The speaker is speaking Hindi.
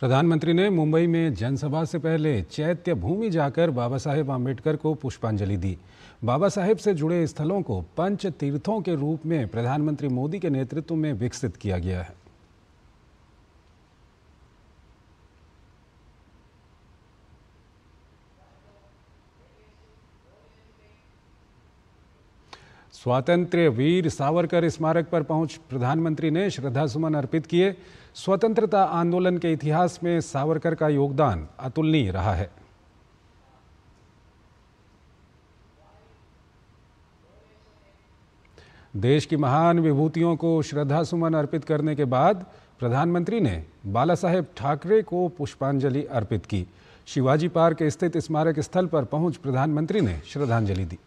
प्रधानमंत्री ने मुंबई में जनसभा से पहले चैत्य भूमि जाकर बाबा साहेब आम्बेडकर को पुष्पांजलि दी बाबा साहेब से जुड़े स्थलों को पंच तीर्थों के रूप में प्रधानमंत्री मोदी के नेतृत्व में विकसित किया गया है स्वातंत्र्य वीर सावरकर स्मारक पर पहुंच प्रधानमंत्री ने श्रद्धासुमन अर्पित किए स्वतंत्रता आंदोलन के इतिहास में सावरकर का योगदान अतुलनीय रहा है देश की महान विभूतियों को श्रद्धासुमन अर्पित करने के बाद प्रधानमंत्री ने बाला साहेब ठाकरे को पुष्पांजलि अर्पित की शिवाजी पार्क स्थित स्मारक स्थल पर पहुंच प्रधानमंत्री ने श्रद्धांजलि दी